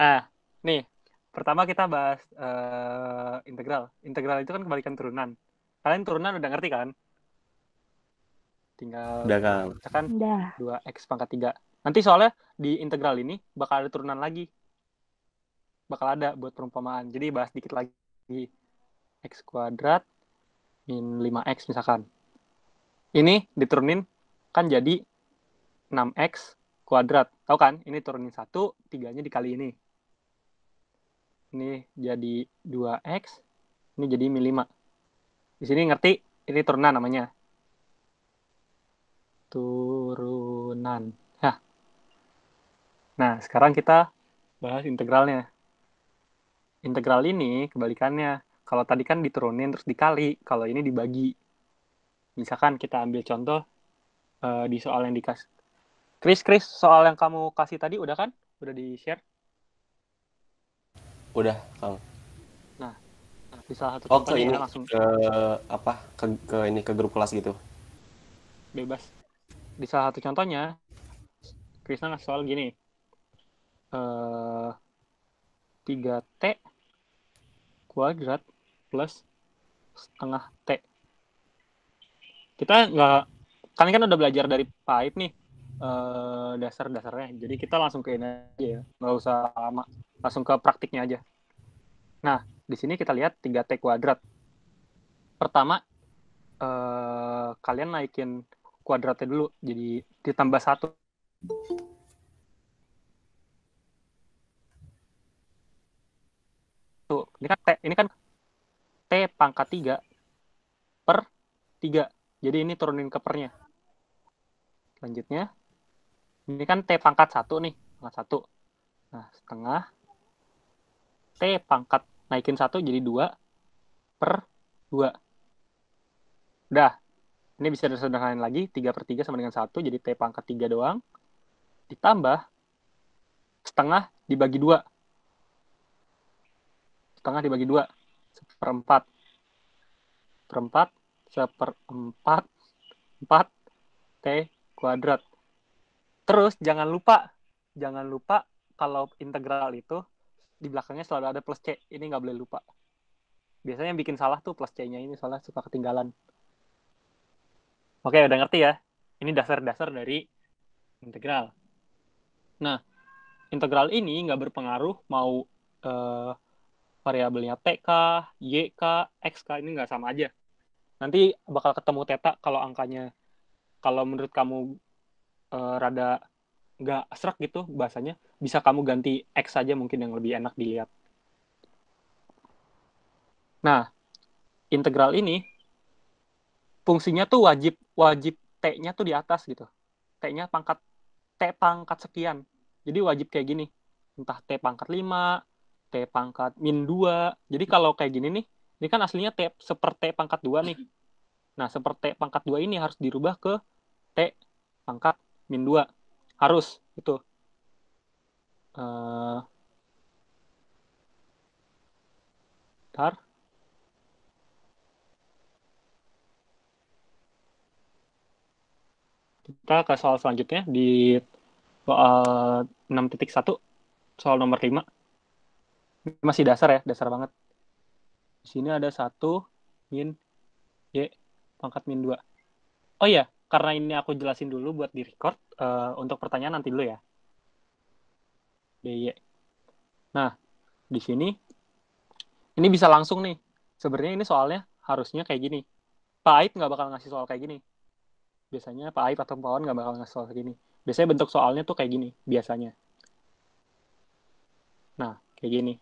ah nih pertama kita bahas uh, integral integral itu kan kebalikan turunan kalian turunan udah ngerti kan tinggal udah dua x pangkat tiga nanti soalnya di integral ini bakal ada turunan lagi bakal ada buat perumpamaan jadi bahas dikit lagi x kuadrat min 5x misalkan ini diturunin kan jadi 6x kuadrat. Tahu kan? Ini turunin satu, tiganya dikali ini ini jadi 2x, ini jadi mi 5. Di sini ngerti ini turunan namanya. Turunan. Hah. Nah, sekarang kita bahas integralnya. Integral ini kebalikannya. Kalau tadi kan diturunin terus dikali, kalau ini dibagi. Misalkan kita ambil contoh uh, di soal yang dikasih. Kris, Kris, soal yang kamu kasih tadi udah kan? Udah di-share? udah kang nah di salah satu oh, ke ini langsung ke apa ke, ke ini ke grup kelas gitu bebas di salah satu contohnya Krisna ngasih soal gini uh, t kuadrat plus setengah T. Kita nggak, kalian kan udah belajar dari pahit nih, uh, dasar-dasarnya. Jadi kita langsung ke ini aja ya, nggak usah lama, langsung ke praktiknya aja. Nah, di sini kita lihat 3T kuadrat. Pertama, uh, kalian naikin kuadratnya dulu, jadi ditambah satu. Tuh, ini kan T, ini kan T pangkat 3 per 3. Jadi ini turunin ke pernya. Selanjutnya, ini kan T pangkat satu nih, pangkat satu. Nah, setengah T pangkat naikin satu jadi dua per dua. Udah. Ini bisa disederhanain lagi, 3 per 3 sama dengan 1, jadi T pangkat 3 doang. Ditambah setengah dibagi dua. Setengah dibagi dua. Seperempat. Seperempat. Seperempat. Empat. T kuadrat Terus jangan lupa, jangan lupa kalau integral itu di belakangnya selalu ada plus c. Ini nggak boleh lupa. Biasanya yang bikin salah tuh plus c-nya ini soalnya suka ketinggalan. Oke, udah ngerti ya. Ini dasar-dasar dari integral. Nah, integral ini nggak berpengaruh mau uh, variabelnya k, x k ini nggak sama aja. Nanti bakal ketemu teta kalau angkanya kalau menurut kamu uh, rada nggak serak gitu bahasanya bisa kamu ganti X saja mungkin yang lebih enak dilihat nah integral ini fungsinya tuh wajib wajib t-nya tuh di atas gitu t-nya pangkat t pangkat sekian jadi wajib kayak gini entah t pangkat 5 t pangkat min 2 jadi kalau kayak gini nih ini kan aslinya t seperti t pangkat 2 nih nah seperti t pangkat 2 ini harus dirubah ke t pangkat min 2 harus itu uh, eh, tar kita ke soal selanjutnya di soal 6.1 soal nomor 5 Ini masih dasar ya dasar banget di sini ada satu min y pangkat min 2 oh iya karena ini aku jelasin dulu buat di record uh, eh, untuk pertanyaan nanti dulu ya. DY. Iya, iya. Nah, di sini ini bisa langsung nih. Sebenarnya ini soalnya harusnya kayak gini. Pak Aib nggak bakal ngasih soal kayak gini. Biasanya Pak Aib atau Pak Wan nggak bakal ngasih soal kayak gini. Biasanya bentuk soalnya tuh kayak gini, biasanya. Nah, kayak gini.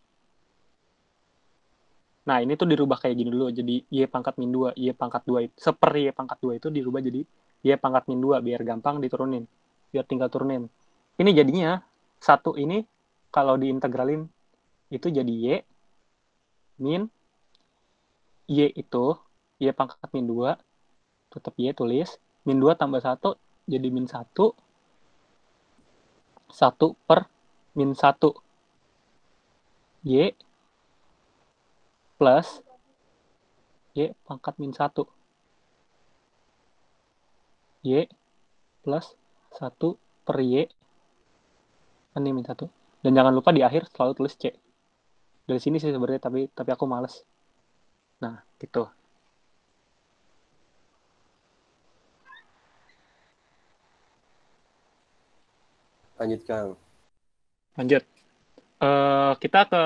Nah, ini tuh dirubah kayak gini dulu. Jadi Y pangkat min 2, Y pangkat 2, itu, seper Y pangkat 2 itu dirubah jadi dia pangkat min 2 biar gampang diturunin biar tinggal turunin ini jadinya satu ini kalau diintegralin itu jadi y min y itu y pangkat min 2 tetap y tulis min 2 tambah 1 jadi min 1 1 per min 1 y plus y pangkat min 1 Y plus 1 per Y kan ini minta tuh dan jangan lupa di akhir selalu tulis C dari sini sih sebenarnya tapi tapi aku males nah gitu lanjut Kang lanjut uh, kita ke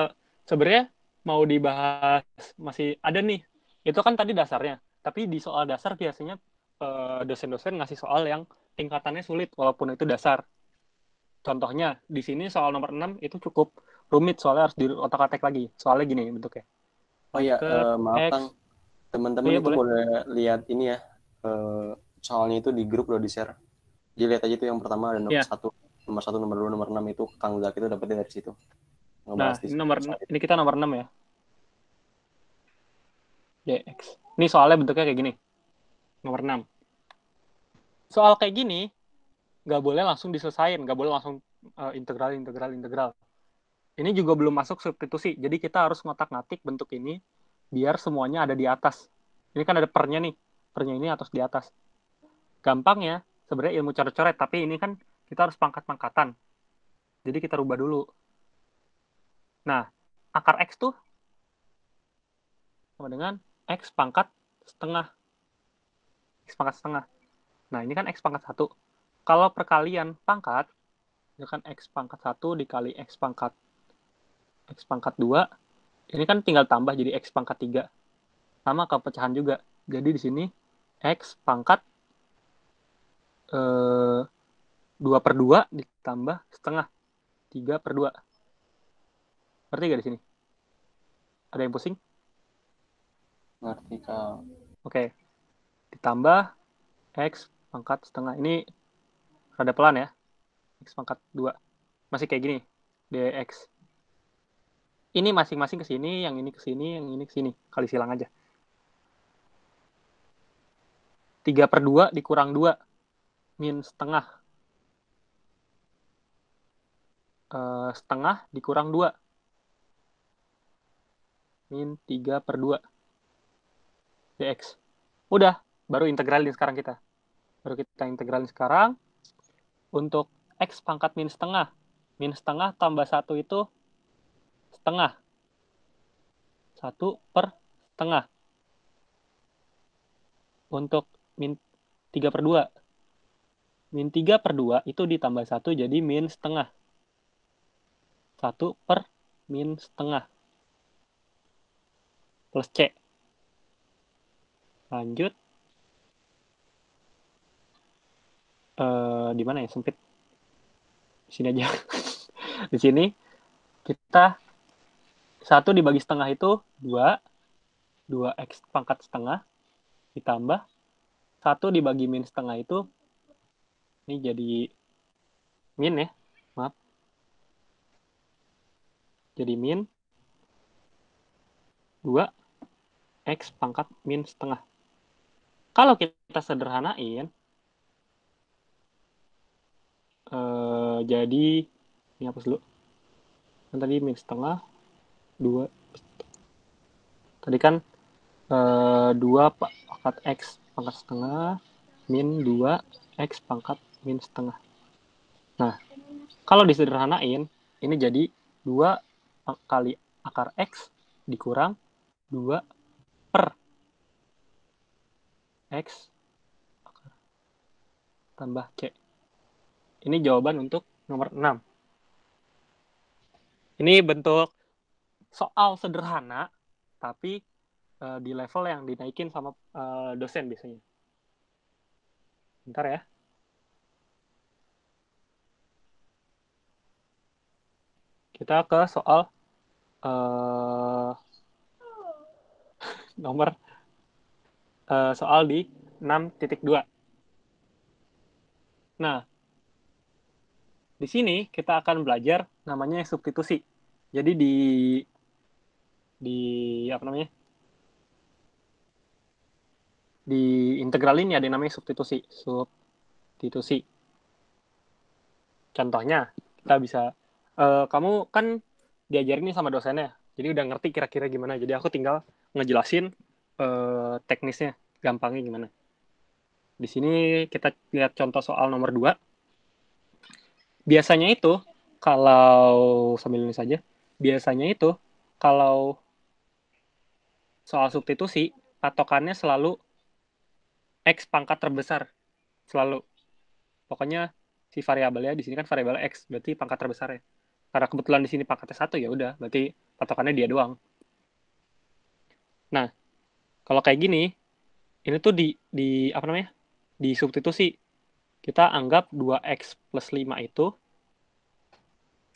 sebenarnya mau dibahas masih ada nih itu kan tadi dasarnya tapi di soal dasar biasanya Eh, dosen-dosen ngasih soal yang tingkatannya sulit walaupun itu dasar. Contohnya di sini soal nomor 6 itu cukup rumit soalnya harus di otak-atik lagi. Soalnya gini bentuknya. Oh iya, uh, maaf Kang. Teman-teman iya, itu boleh. boleh lihat ini ya. Uh, soalnya itu di grup lo di-share. Jadi lihat aja itu yang pertama ada nomor yeah. satu, nomor satu, nomor dua, nomor enam itu Kang Zaki itu dapetnya dari situ. Ngebahas nah, ini nomor ini kita nomor enam ya. DX. Ini soalnya bentuknya kayak gini. Nomor enam soal kayak gini nggak boleh langsung diselesain, nggak boleh langsung uh, integral, integral, integral. Ini juga belum masuk substitusi, jadi kita harus ngotak-ngatik bentuk ini biar semuanya ada di atas. Ini kan ada pernya nih, pernya ini atas di atas. gampang ya sebenarnya ilmu coret-coret, tapi ini kan kita harus pangkat-pangkatan. Jadi kita rubah dulu. Nah, akar X tuh sama dengan X pangkat setengah. X pangkat setengah. Nah, ini kan X pangkat 1. Kalau perkalian pangkat, ini kan X pangkat 1 dikali X pangkat X pangkat 2, ini kan tinggal tambah jadi X pangkat 3. Sama ke pecahan juga. Jadi di sini X pangkat eh, 2 per 2 ditambah setengah 3 per 2. Ngerti gak di sini? Ada yang pusing? Ngerti, Kak. Oke. Okay. Ditambah X pangkat setengah ini rada pelan ya x pangkat 2 masih kayak gini dx ini masing-masing ke sini, yang ini ke sini, yang ini ke sini. Kali silang aja. 3 per 2 dikurang 2. Min setengah. e, setengah dikurang 2. Min 3 per 2. Dx. Udah, baru integralin sekarang kita baru kita integralin sekarang. Untuk X pangkat min setengah. Min setengah tambah 1 itu setengah. 1 per setengah. Untuk min 3 per 2. Min 3 per 2 itu ditambah 1 jadi min setengah. 1 per min setengah. Plus C. Lanjut. Eh, di mana ya sempit di sini aja di sini kita satu dibagi setengah itu dua dua x pangkat setengah ditambah satu dibagi min setengah itu ini jadi min ya maaf jadi min dua x pangkat min setengah kalau kita sederhanain Eh, jadi ini hapus dulu kan tadi min setengah dua tadi kan eh, dua uh, pangkat x pangkat setengah min dua x pangkat min setengah nah kalau disederhanain ini jadi dua kali akar x dikurang dua per x tambah c ini jawaban untuk nomor 6. Ini bentuk soal sederhana, tapi uh, di level yang dinaikin sama uh, dosen biasanya. Bentar ya. Kita ke soal uh, nomor uh, soal di 6.2. Nah, di sini kita akan belajar namanya substitusi. Jadi di di apa namanya? Di integral ini ada yang namanya substitusi, substitusi. Contohnya, kita bisa uh, kamu kan diajarin ini sama dosennya. Jadi udah ngerti kira-kira gimana. Jadi aku tinggal ngejelasin uh, teknisnya, gampangnya gimana. Di sini kita lihat contoh soal nomor 2 biasanya itu kalau sambil nulis aja biasanya itu kalau soal substitusi patokannya selalu x pangkat terbesar selalu pokoknya si variabelnya di sini kan variabel x berarti pangkat terbesar ya karena kebetulan di sini pangkatnya satu ya udah berarti patokannya dia doang nah kalau kayak gini ini tuh di di apa namanya di substitusi kita anggap 2x plus 5 itu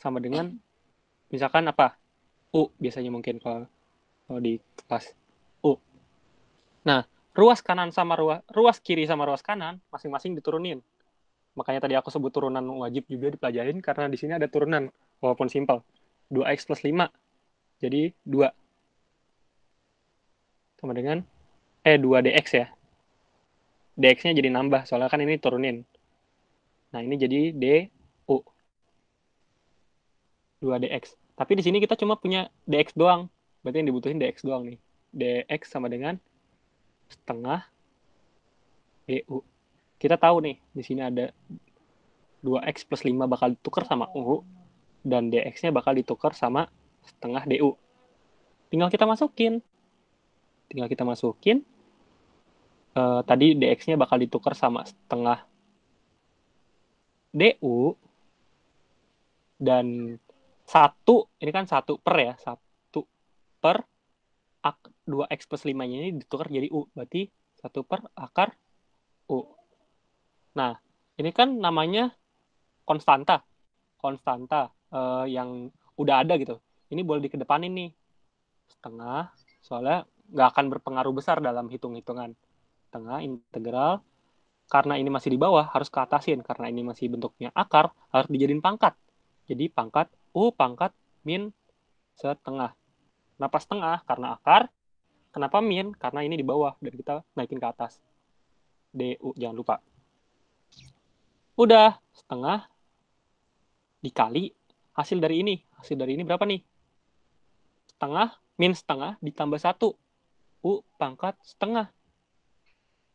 sama dengan misalkan apa? U biasanya mungkin kalau, kalau di kelas U. Nah, ruas kanan sama ruas ruas kiri sama ruas kanan masing-masing diturunin. Makanya tadi aku sebut turunan wajib juga dipelajarin karena di sini ada turunan walaupun simpel. 2x plus 5 jadi 2 sama dengan eh 2 dx ya dx-nya jadi nambah soalnya kan ini turunin Nah, ini jadi DU. 2DX. Tapi di sini kita cuma punya DX doang. Berarti yang dibutuhin DX doang nih. DX sama dengan setengah DU. E kita tahu nih, di sini ada 2X plus 5 bakal ditukar sama U. Dan DX-nya bakal ditukar sama setengah DU. Tinggal kita masukin. Tinggal kita masukin. Uh, tadi DX-nya bakal ditukar sama setengah DU dan satu ini kan satu per ya satu per ak, dua x plus 5 nya ini ditukar jadi U berarti satu per akar U nah ini kan namanya konstanta konstanta eh, yang udah ada gitu ini boleh di dikedepanin ini setengah soalnya nggak akan berpengaruh besar dalam hitung-hitungan setengah integral karena ini masih di bawah harus ke atasin karena ini masih bentuknya akar harus dijadiin pangkat jadi pangkat u pangkat min setengah kenapa setengah karena akar kenapa min karena ini di bawah dan kita naikin ke atas du jangan lupa udah setengah dikali hasil dari ini hasil dari ini berapa nih setengah min setengah ditambah satu u pangkat setengah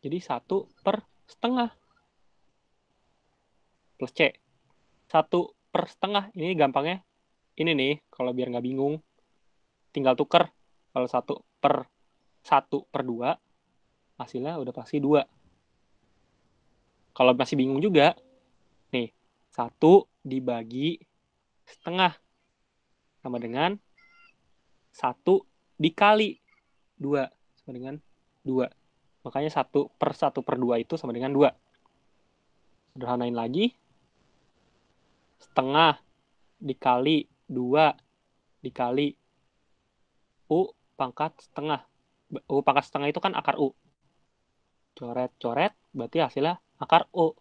jadi satu per setengah plus C. Satu per setengah. Ini gampangnya. Ini nih, kalau biar nggak bingung. Tinggal tuker. Kalau satu per satu per dua, hasilnya udah pasti dua. Kalau masih bingung juga, nih, satu dibagi setengah sama dengan satu dikali dua sama dengan dua. Makanya satu per satu per dua itu sama dengan dua. Sederhanain lagi. Setengah dikali dua dikali U pangkat setengah. U pangkat setengah itu kan akar U. Coret-coret, berarti hasilnya akar U.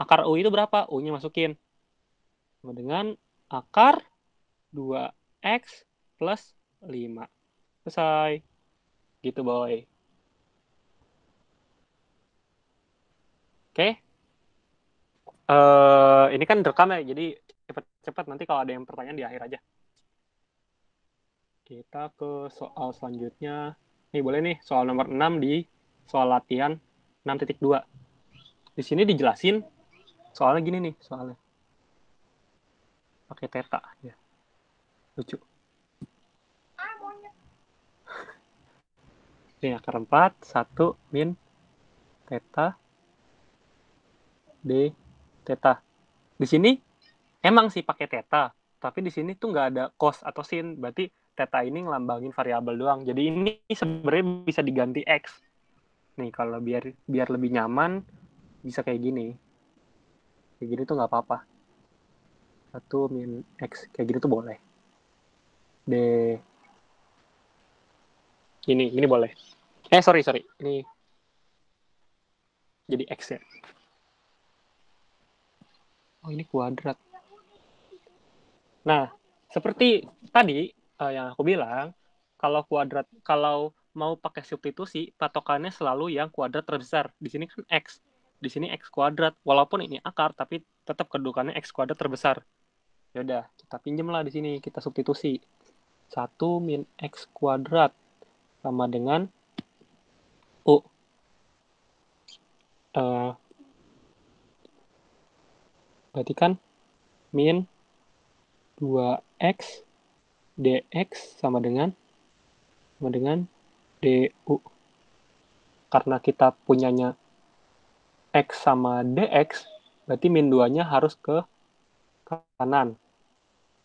Akar U itu berapa? U-nya masukin. Sama dengan akar 2X plus 5. Selesai. Gitu, boy. okay. uh, eh, ini kan rekam ya, jadi cepat-cepat nanti kalau ada yang pertanyaan di akhir aja. Kita ke soal selanjutnya. Nih boleh nih, soal nomor 6 di soal latihan 6.2. Di sini dijelasin soalnya gini nih, soalnya. Pakai teta ya. Lucu. Ini akar 4, 1, min, teta, D theta. Di sini emang sih pakai theta, tapi di sini tuh nggak ada cos atau sin, berarti theta ini ngelambangin variabel doang. Jadi ini sebenarnya bisa diganti x. Nih kalau biar biar lebih nyaman bisa kayak gini. Kayak gini tuh nggak apa-apa. Satu min x kayak gini tuh boleh. D ini ini boleh. Eh sorry sorry ini jadi x ya oh ini kuadrat nah seperti tadi uh, yang aku bilang kalau kuadrat kalau mau pakai substitusi patokannya selalu yang kuadrat terbesar di sini kan x di sini x kuadrat walaupun ini akar tapi tetap kedudukannya x kuadrat terbesar yaudah kita pinjam lah di sini kita substitusi 1 min x kuadrat sama dengan u uh, Berarti kan min 2x dx sama dengan sama dengan du. Karena kita punyanya x sama dx, berarti min 2-nya harus ke kanan.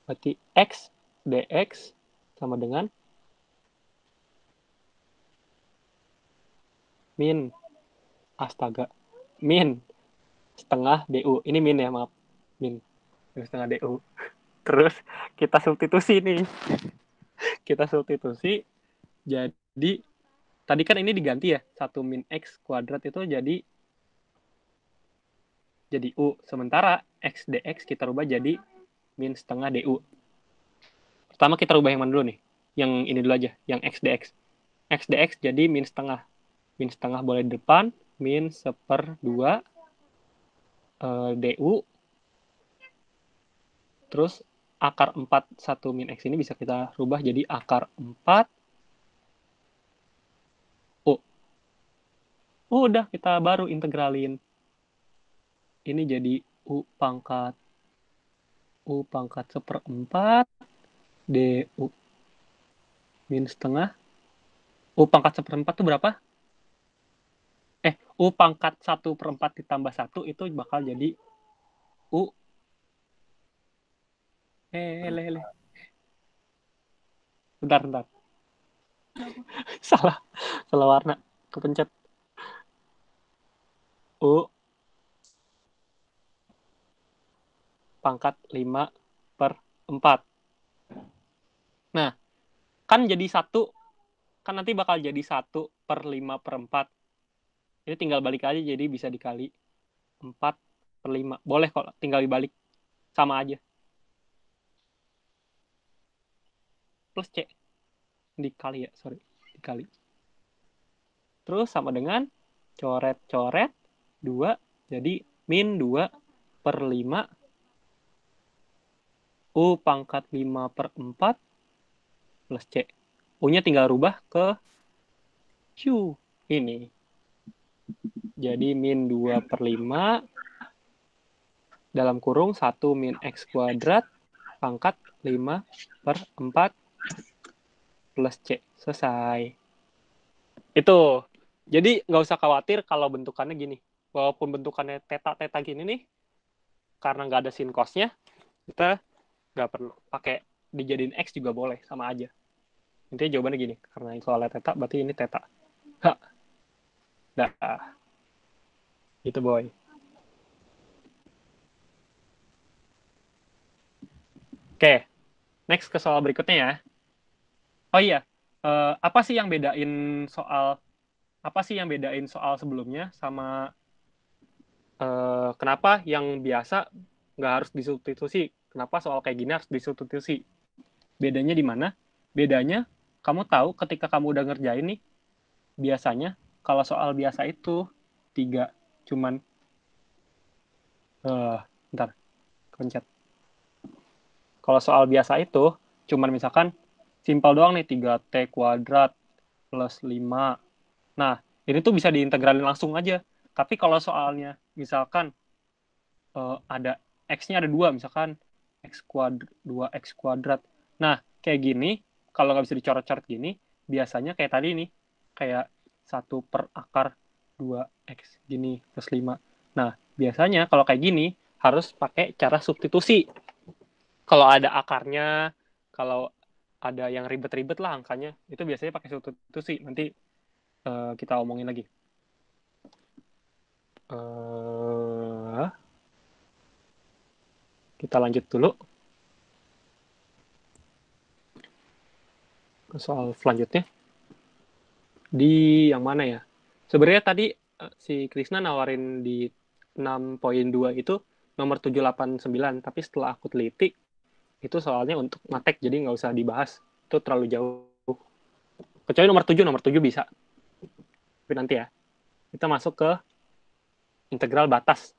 Berarti x dx sama dengan min astaga min setengah du ini min ya maaf min minus setengah du terus kita substitusi nih kita substitusi jadi tadi kan ini diganti ya satu min x kuadrat itu jadi jadi u sementara x dx kita rubah jadi min setengah du pertama kita rubah yang mana dulu nih yang ini dulu aja yang x dx x dx jadi min setengah min setengah boleh depan min seper dua uh, eh, du Terus akar 4 1 min X ini bisa kita rubah jadi akar 4 U. Udah, kita baru integralin. Ini jadi U pangkat U pangkat seperempat DU min setengah U pangkat seperempat itu berapa? Eh, U pangkat 1 per 4 ditambah 1 itu bakal jadi U Eh, eh, eh, Bentar, bentar. salah. Salah warna. Kepencet. U. Pangkat 5 per 4. Nah, kan jadi satu kan nanti bakal jadi satu per 5 per 4. Jadi tinggal balik aja jadi bisa dikali 4 per 5. Boleh kok tinggal dibalik. Sama aja. plus C dikali ya sorry dikali terus sama dengan coret-coret 2 jadi min 2 per 5 U pangkat 5 per 4 plus C U-nya tinggal rubah ke Q ini jadi min 2 per 5 dalam kurung 1 min X kuadrat pangkat 5 per 4 plus C. Selesai. Itu. Jadi nggak usah khawatir kalau bentukannya gini. Walaupun bentukannya teta-teta gini nih, karena nggak ada sin cosnya, kita nggak perlu pakai dijadiin X juga boleh, sama aja. Intinya jawabannya gini, karena soalnya teta, berarti ini teta. Ha. Dah. Gitu, Boy. Oke, next ke soal berikutnya ya oh iya uh, apa sih yang bedain soal apa sih yang bedain soal sebelumnya sama uh, kenapa yang biasa nggak harus disubstitusi kenapa soal kayak gini harus disubstitusi bedanya di mana bedanya kamu tahu ketika kamu udah ngerjain nih biasanya kalau soal biasa itu tiga cuman uh, eh, ntar kencet kalau soal biasa itu cuman misalkan simpel doang nih 3T kuadrat plus 5. Nah, ini tuh bisa diintegralin langsung aja. Tapi kalau soalnya misalkan uh, ada x-nya ada dua misalkan x kuadrat 2x kuadrat. Nah, kayak gini kalau nggak bisa dicoret-coret gini biasanya kayak tadi nih kayak satu per akar 2x gini plus 5. Nah, biasanya kalau kayak gini harus pakai cara substitusi. Kalau ada akarnya, kalau ada yang ribet-ribet lah angkanya itu biasanya pakai substitusi nanti uh, kita omongin lagi uh, kita lanjut dulu ke soal selanjutnya di yang mana ya sebenarnya tadi eh, si Krishna nawarin di 6.2 itu nomor 789 tapi setelah aku teliti itu soalnya untuk matek jadi nggak usah dibahas itu terlalu jauh kecuali nomor tujuh nomor tujuh bisa tapi nanti ya kita masuk ke integral batas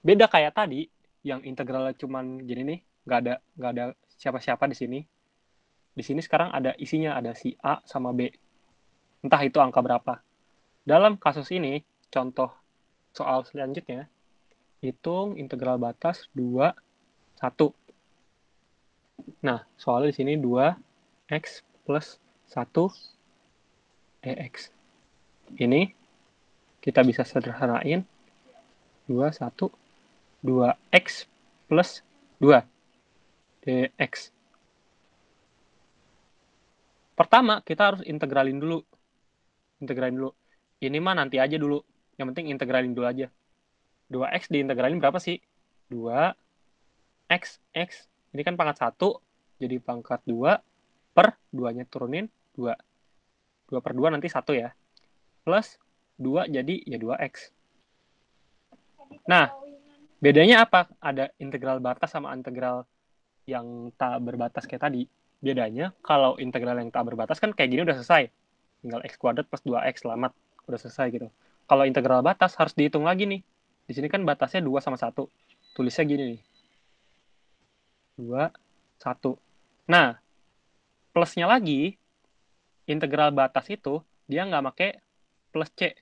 beda kayak tadi yang integralnya cuman jadi nih nggak ada nggak ada siapa-siapa di sini di sini sekarang ada isinya ada si A sama B entah itu angka berapa dalam kasus ini contoh soal selanjutnya hitung integral batas dua satu Nah, soalnya di sini 2x plus 1 dx. E Ini kita bisa sederhanain 2, 1, 2x plus 2 dx. Pertama, kita harus integralin dulu. Integralin dulu. Ini mah nanti aja dulu. Yang penting integralin dulu aja. 2x diintegralin berapa sih? 2 x x ini kan pangkat 1 jadi pangkat 2 per 2-nya turunin 2. 2 per 2 nanti 1 ya. Plus 2 jadi ya 2x. Nah, bedanya apa? Ada integral batas sama integral yang tak berbatas kayak tadi. Bedanya kalau integral yang tak berbatas kan kayak gini udah selesai. Tinggal x kuadrat plus 2x, selamat. Udah selesai gitu. Kalau integral batas harus dihitung lagi nih. Di sini kan batasnya 2 sama 1. Tulisnya gini nih. 2, 1. Nah, plusnya lagi, integral batas itu dia nggak pakai plus C.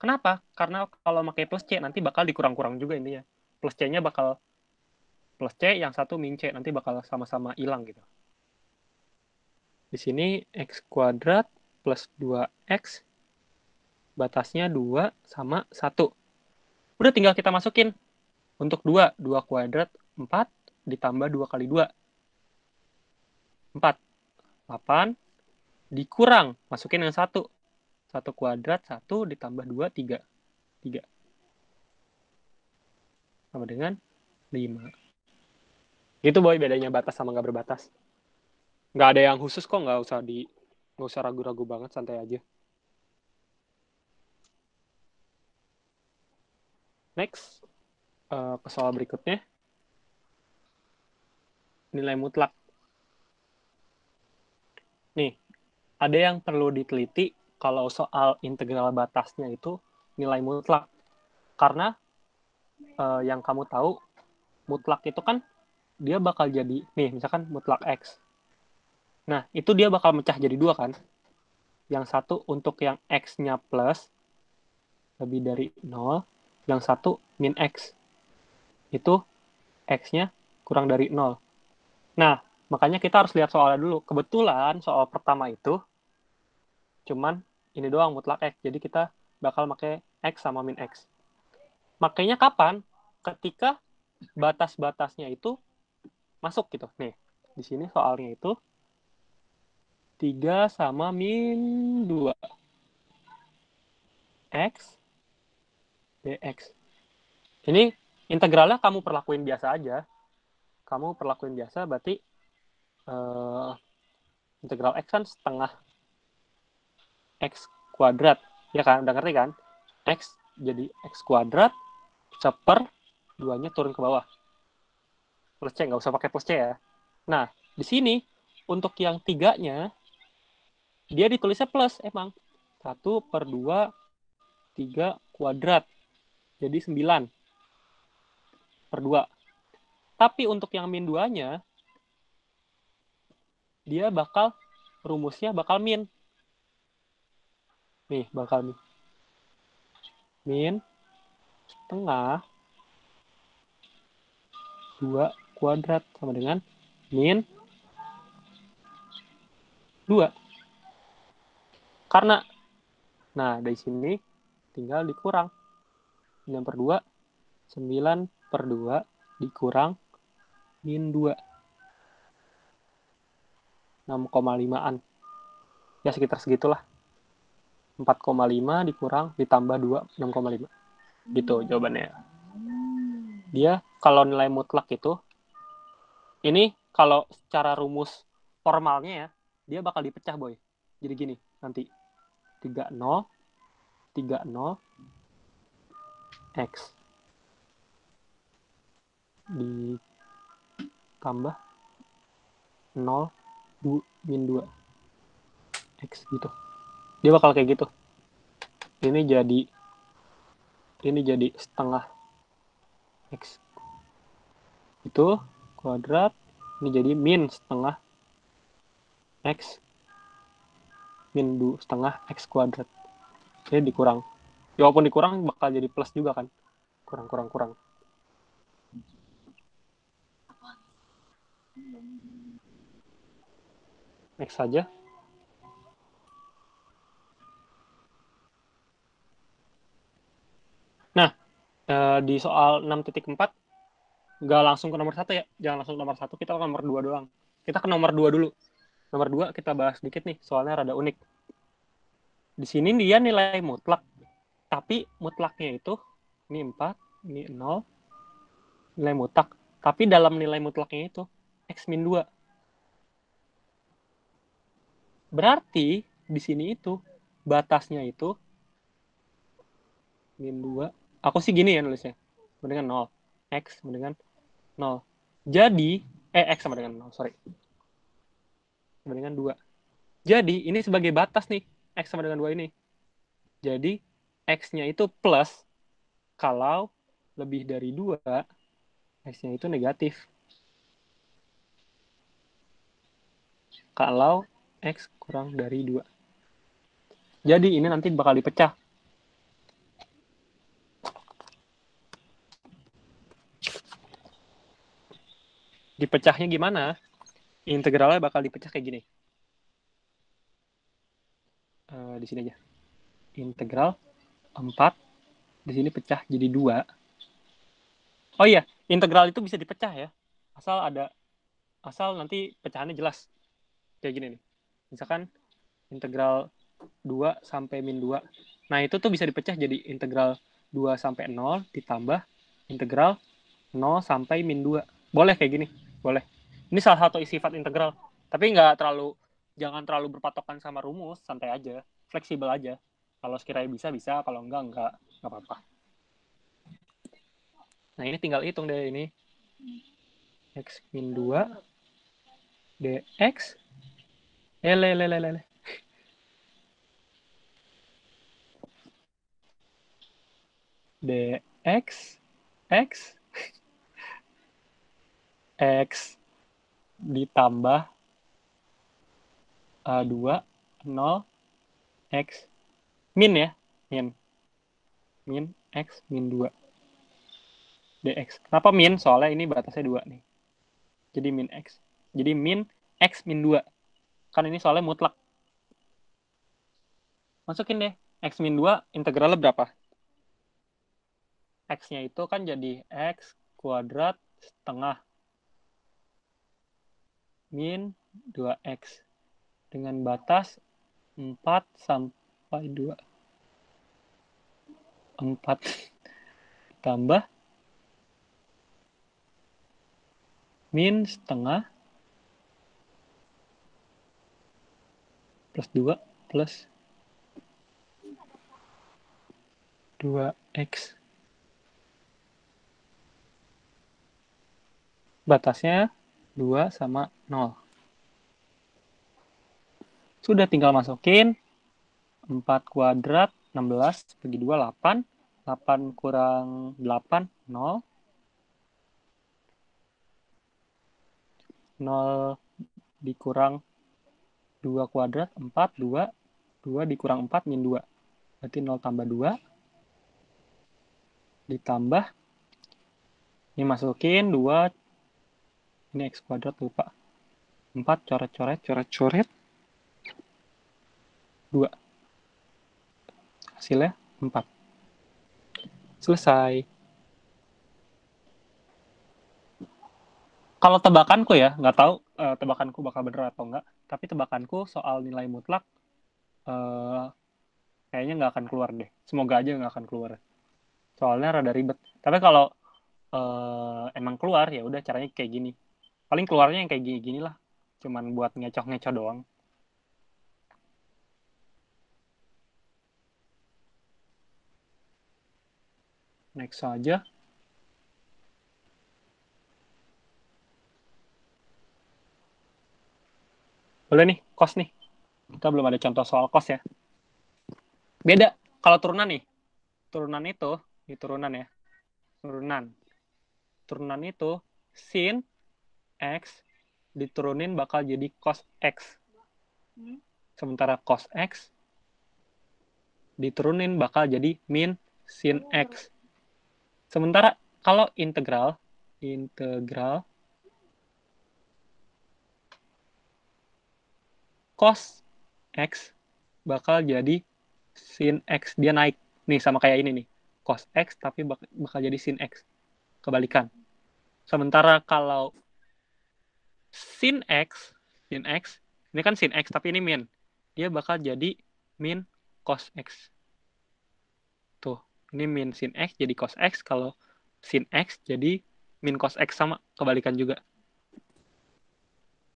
Kenapa? Karena kalau pakai plus C nanti bakal dikurang-kurang juga intinya. Plus C-nya bakal plus C, yang satu min C, nanti bakal sama-sama hilang gitu. Di sini X kuadrat plus 2X, batasnya 2 sama 1. Udah tinggal kita masukin. Untuk 2, 2 kuadrat 4, ditambah 2 kali 2. 4. 8 dikurang, masukin yang 1. 1 kuadrat, 1 ditambah 2, 3. 3. Sama dengan 5. Itu boy bedanya batas sama nggak berbatas. Nggak ada yang khusus kok, nggak usah di nggak usah ragu-ragu banget, santai aja. Next, uh, ke soal berikutnya nilai mutlak. Nih, ada yang perlu diteliti kalau soal integral batasnya itu nilai mutlak. Karena eh, yang kamu tahu mutlak itu kan dia bakal jadi nih misalkan mutlak x. Nah, itu dia bakal mecah jadi dua kan? Yang satu untuk yang x-nya plus lebih dari 0, yang satu min x. Itu x-nya kurang dari 0. Nah, makanya kita harus lihat soalnya dulu. Kebetulan soal pertama itu cuman ini doang mutlak X. Jadi kita bakal pakai X sama min X. Makanya kapan? Ketika batas-batasnya itu masuk gitu. Nih, di sini soalnya itu 3 sama min 2. X dx. Ini integralnya kamu perlakuin biasa aja kamu perlakuin biasa berarti uh, integral x kan setengah x kuadrat ya kan udah ngerti kan x jadi x kuadrat seper duanya turun ke bawah plus c nggak usah pakai plus c ya nah di sini untuk yang tiganya dia ditulisnya plus emang satu per dua tiga kuadrat jadi sembilan per dua tapi untuk yang min 2-nya, dia bakal, rumusnya bakal min. Nih, bakal min. Min setengah 2 kuadrat sama dengan min 2. Karena, nah dari sini tinggal dikurang. 9 per 2, 9 per 2 dikurang min 2. 6,5-an. Ya sekitar segitulah. 4,5 dikurang ditambah 2 6,5. Gitu jawabannya. Dia kalau nilai mutlak itu ini kalau secara rumus formalnya ya, dia bakal dipecah boy. Jadi gini nanti 3, 0. x di tambah 0 du, min 2 X gitu dia bakal kayak gitu ini jadi ini jadi setengah X itu kuadrat ini jadi min setengah X min 2 setengah X kuadrat jadi dikurang ya walaupun dikurang bakal jadi plus juga kan kurang kurang kurang Next saja. Nah, eh, di soal 6.4, gak langsung ke nomor satu ya. Jangan langsung ke nomor satu, kita ke nomor dua doang. Kita ke nomor dua dulu. Nomor dua kita bahas sedikit nih, soalnya rada unik. Di sini dia nilai mutlak, tapi mutlaknya itu, ini 4, ini 0, nilai mutlak. Tapi dalam nilai mutlaknya itu, X-2. Berarti di sini itu batasnya itu min 2. Aku sih gini ya nulisnya. Sama dengan 0. X sama dengan 0. Jadi, eh X sama dengan 0, sorry. Sama dengan 2. Jadi, ini sebagai batas nih. X sama dengan 2 ini. Jadi, X-nya itu plus kalau lebih dari 2, X-nya itu negatif. kalau X kurang dari 2. Jadi ini nanti bakal dipecah. Dipecahnya gimana? Integralnya bakal dipecah kayak gini. Uh, di sini aja. Integral 4. Di sini pecah jadi 2. Oh iya, integral itu bisa dipecah ya. Asal ada asal nanti pecahannya jelas kayak gini nih misalkan integral 2 sampai min 2 nah itu tuh bisa dipecah jadi integral 2 sampai 0 ditambah integral 0 sampai min 2 boleh kayak gini boleh ini salah satu sifat integral tapi nggak terlalu jangan terlalu berpatokan sama rumus santai aja fleksibel aja kalau sekiranya bisa bisa kalau enggak enggak enggak apa-apa nah ini tinggal hitung deh ini x min 2 dx Ele, eh, ele, ele, ele. dx x x ditambah uh, 2 0 x min ya min min x min 2 dx kenapa min soalnya ini batasnya 2 nih jadi min x jadi min x min 2 Kan ini soalnya mutlak. Masukin deh, X min 2 integralnya berapa? X-nya itu kan jadi X kuadrat setengah min 2X dengan batas 4 sampai 2. 4 tambah min setengah plus 2 plus 2x. Batasnya 2 sama 0. Sudah tinggal masukin 4 kuadrat 16 bagi 2 8. 8 kurang 8 0. 0 dikurang 2 kuadrat 4, 2. 2 dikurang 4 min 2. Berarti 0 tambah 2. Ditambah. Ini masukin 2. Ini X kuadrat lupa. 4 coret-coret, coret-coret. 2. Hasilnya 4. Selesai. Kalau tebakanku ya, nggak tahu uh, tebakanku bakal bener atau enggak tapi tebakanku soal nilai mutlak uh, kayaknya nggak akan keluar deh. Semoga aja nggak akan keluar. Soalnya rada ribet. Tapi kalau uh, emang keluar ya udah caranya kayak gini. Paling keluarnya yang kayak gini-gini lah. Cuman buat ngecoh-ngecoh doang. Next aja. boleh nih kos nih kita belum ada contoh soal kos ya beda kalau turunan nih turunan itu di turunan ya turunan turunan itu sin x diturunin bakal jadi cos x sementara cos x diturunin bakal jadi min sin x sementara kalau integral integral cos X bakal jadi sin X. Dia naik. Nih, sama kayak ini nih. Cos X tapi bak bakal jadi sin X. Kebalikan. Sementara kalau sin X, sin X, ini kan sin X tapi ini min. Dia bakal jadi min cos X. Tuh, ini min sin X jadi cos X. Kalau sin X jadi min cos X sama kebalikan juga.